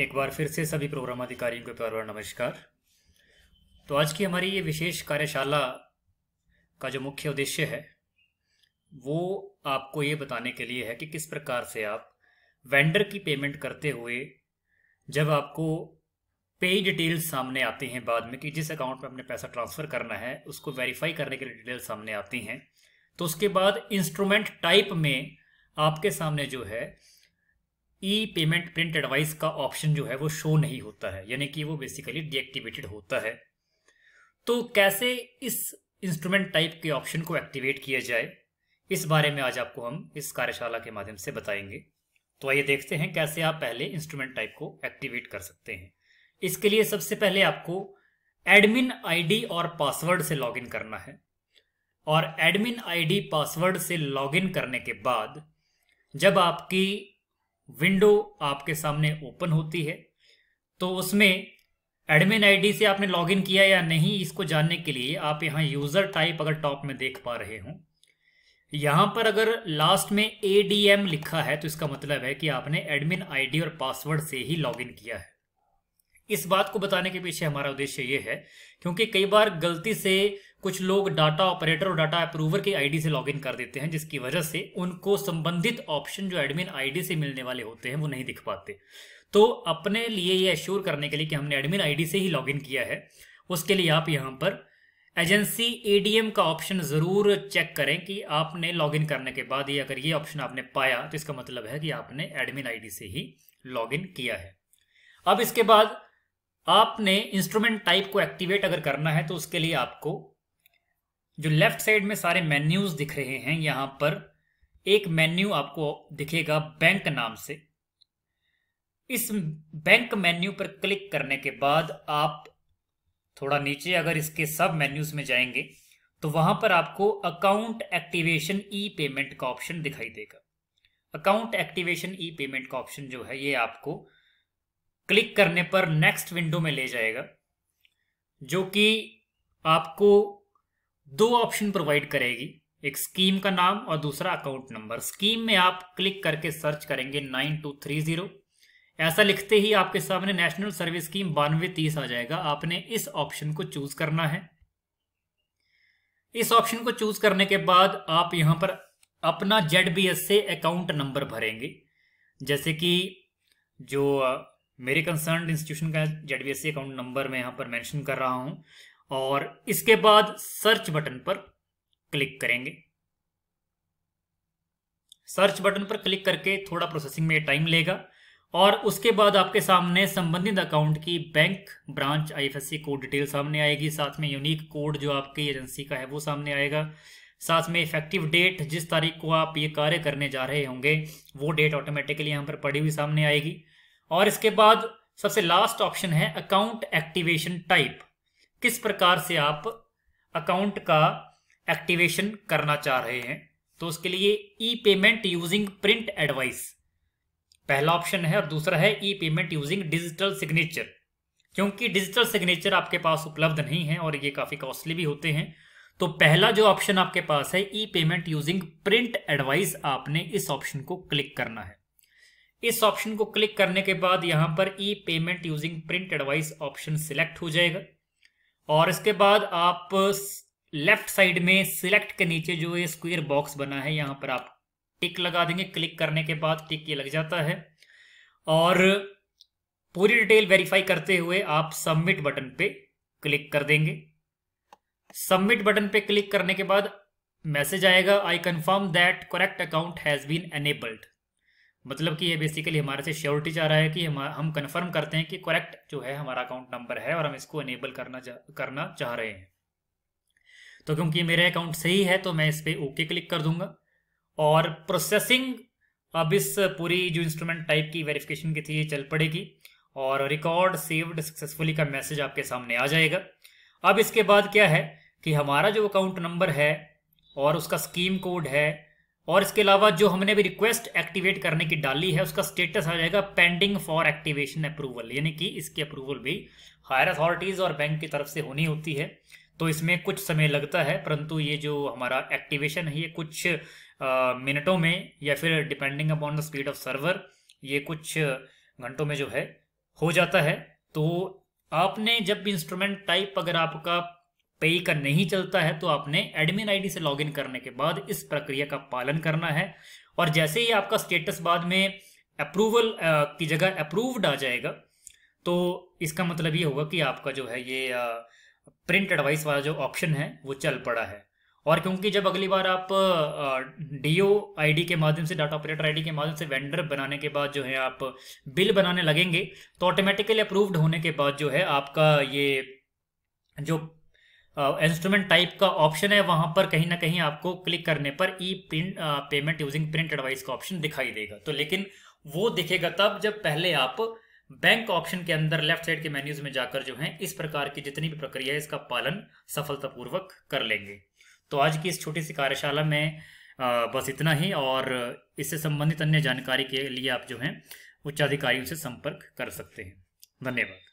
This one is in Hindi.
एक बार फिर से सभी प्रोग्राम अधिकारियों को प्यार नमस्कार तो आज की हमारी ये विशेष कार्यशाला का जो मुख्य उद्देश्य है वो आपको ये बताने के लिए है कि किस प्रकार से आप वेंडर की पेमेंट करते हुए जब आपको पे डिटेल्स सामने आती हैं बाद में कि जिस अकाउंट में आपने पैसा ट्रांसफ़र करना है उसको वेरीफाई करने के लिए डिटेल्स सामने आती हैं तो उसके बाद इंस्ट्रूमेंट टाइप में आपके सामने जो है ई पेमेंट प्रिंट एडवाइस का ऑप्शन जो है वो शो नहीं होता है यानी कि वो बेसिकली डीएक्टिवेटेड होता है तो कैसे इस इंस्ट्रूमेंट टाइप के ऑप्शन को एक्टिवेट किया जाए इस बारे में आज आपको हम इस कार्यशाला के माध्यम से बताएंगे तो आइए देखते हैं कैसे आप पहले इंस्ट्रूमेंट टाइप को एक्टिवेट कर सकते हैं इसके लिए सबसे पहले आपको एडमिन आईडी और पासवर्ड से लॉगिन करना है और एडमिन आईडी पासवर्ड से लॉगिन करने के बाद जब आपकी विंडो आपके सामने ओपन होती है तो उसमें एडमिन आईडी से आपने लॉगिन किया या नहीं इसको जानने के लिए आप यहाँ यूज़र टाइप अगर टॉप में देख पा रहे हो यहाँ पर अगर लास्ट में ए लिखा है तो इसका मतलब है कि आपने एडमिन आईडी और पासवर्ड से ही लॉगिन किया है इस बात को बताने के पीछे हमारा उद्देश्य ये है क्योंकि कई बार गलती से कुछ लोग डाटा ऑपरेटर और डाटा अप्रूवर की आईडी से लॉगिन कर देते हैं जिसकी वजह से उनको संबंधित ऑप्शन जो एडमिन आईडी से मिलने वाले होते हैं वो नहीं दिख पाते तो अपने लिए ये एश्योर करने के लिए कि हमने एडमिन आईडी से ही लॉगिन किया है उसके लिए आप यहाँ पर एजेंसी एडीएम का ऑप्शन ज़रूर चेक करें कि आपने लॉगिन करने के बाद ये अगर ये ऑप्शन आपने पाया तो इसका मतलब है कि आपने एडमिन आईडी से ही लॉगिन किया है अब इसके बाद आपने इंस्ट्रूमेंट टाइप को एक्टिवेट अगर करना है तो उसके लिए आपको जो लेफ्ट साइड में सारे मेन्यूज दिख रहे हैं यहां पर एक मेन्यू आपको दिखेगा बैंक नाम से इस बैंक मेन्यू पर क्लिक करने के बाद आप थोड़ा नीचे अगर इसके सब मेन्यूज में जाएंगे तो वहां पर आपको अकाउंट एक्टिवेशन ई पेमेंट का ऑप्शन दिखाई देगा अकाउंट एक्टिवेशन ई पेमेंट का ऑप्शन जो है ये आपको क्लिक करने पर नेक्स्ट विंडो में ले जाएगा जो कि आपको दो ऑप्शन प्रोवाइड करेगी एक स्कीम का नाम और दूसरा अकाउंट नंबर स्कीम में आप क्लिक करके सर्च करेंगे नाइन टू थ्री जीरो ऐसा लिखते ही आपके सामने नेशनल सर्विस स्कीम बानवे तीस आ जाएगा आपने इस ऑप्शन को चूज करना है इस ऑप्शन को चूज करने के बाद आप यहां पर अपना जेड से अकाउंट नंबर भरेंगे जैसे कि जो मेरे कंसर्न इंस्टीट्यूशन का जेड अकाउंट नंबर मैं यहाँ पर मैंशन कर रहा हूँ और इसके बाद सर्च बटन पर क्लिक करेंगे सर्च बटन पर क्लिक करके थोड़ा प्रोसेसिंग में टाइम लेगा और उसके बाद आपके सामने संबंधित अकाउंट की bank branch IFSC code detail सामने आएगी साथ में यूनिक कोड जो आपकी एजेंसी का है वो सामने आएगा साथ में इफेक्टिव डेट जिस तारीख को आप ये कार्य करने जा रहे होंगे वो डेट ऑटोमेटिकली यहाँ पर पड़ी हुई सामने आएगी और इसके बाद सबसे लास्ट ऑप्शन है अकाउंट एक्टिवेशन टाइप किस प्रकार से आप अकाउंट का एक्टिवेशन करना चाह रहे हैं तो उसके लिए e payment using print advice पहला ऑप्शन है और दूसरा है e payment using digital signature क्योंकि डिजिटल सिग्नेचर आपके पास उपलब्ध नहीं है और ये काफ़ी कॉस्टली भी होते हैं तो पहला जो ऑप्शन आपके पास है e payment using print advice आपने इस ऑप्शन को क्लिक करना है इस ऑप्शन को क्लिक करने के बाद यहां पर e payment using print advice option select हो जाएगा और इसके बाद आप लेफ्ट साइड में सिलेक्ट के नीचे जो ये स्क्वेयर बॉक्स बना है यहां पर आप टिक लगा देंगे क्लिक करने के बाद टिक ये लग जाता है और पूरी डिटेल वेरीफाई करते हुए आप सबमिट बटन पे क्लिक कर देंगे सबमिट बटन पे क्लिक करने के बाद मैसेज आएगा I confirm that correct account has been enabled मतलब कि ये बेसिकली हमारे से श्योरिटी चाह रहा है कि हम हम कन्फर्म करते हैं कि करेक्ट जो है हमारा अकाउंट नंबर है और हम इसको अनेबल करना जा, करना चाह रहे हैं तो क्योंकि मेरे अकाउंट सही है तो मैं इस पर ओके क्लिक कर दूंगा और प्रोसेसिंग अब इस पूरी जो इंस्ट्रूमेंट टाइप की वेरिफिकेशन की थी ये चल पड़ेगी और रिकॉर्ड सेव्ड सक्सेसफुली का मैसेज आपके सामने आ जाएगा अब इसके बाद क्या है कि हमारा जो अकाउंट नंबर है और उसका स्कीम कोड है और इसके अलावा जो हमने भी रिक्वेस्ट एक्टिवेट करने की डाली है उसका स्टेटस आ जाएगा पेंडिंग फॉर एक्टिवेशन अप्रूवल यानी कि इसकी अप्रूवल भी हायर अथॉरिटीज़ और बैंक की तरफ से होनी होती है तो इसमें कुछ समय लगता है परंतु ये जो हमारा एक्टिवेशन है ये कुछ मिनटों में या फिर depending upon the speed of server ये कुछ घंटों में जो है हो जाता है तो आपने जब भी इंस्ट्रूमेंट टाइप अगर आपका पेई का नहीं चलता है तो आपने एडमिन आईडी से लॉगिन करने के बाद इस प्रक्रिया का पालन करना है और जैसे ही आपका स्टेटस बाद में अप्रूवल की जगह अप्रूव्ड आ जाएगा तो इसका मतलब ये होगा कि आपका जो है ये प्रिंट एडवाइस वाला जो ऑप्शन है वो चल पड़ा है और क्योंकि जब अगली बार आप डी ओ आई के माध्यम से डाटा ऑपरेटर आईडी के माध्यम से वेंडर बनाने के बाद जो है आप बिल बनाने लगेंगे तो ऑटोमेटिकली अप्रूव्ड होने के बाद जो है आपका ये जो इंस्ट्रूमेंट टाइप का ऑप्शन है वहां पर कहीं ना कहीं आपको क्लिक करने पर e print payment using print advice का ऑप्शन दिखाई देगा तो लेकिन वो दिखेगा तब जब पहले आप बैंक ऑप्शन के अंदर लेफ्ट साइड के मेन्यूज में जाकर जो है इस प्रकार की जितनी भी प्रक्रिया है इसका पालन सफलतापूर्वक कर लेंगे तो आज की इस छोटी सी कार्यशाला में बस इतना ही और इससे संबंधित अन्य जानकारी के लिए आप जो हैं उच्चाधिकारियों से संपर्क कर सकते हैं धन्यवाद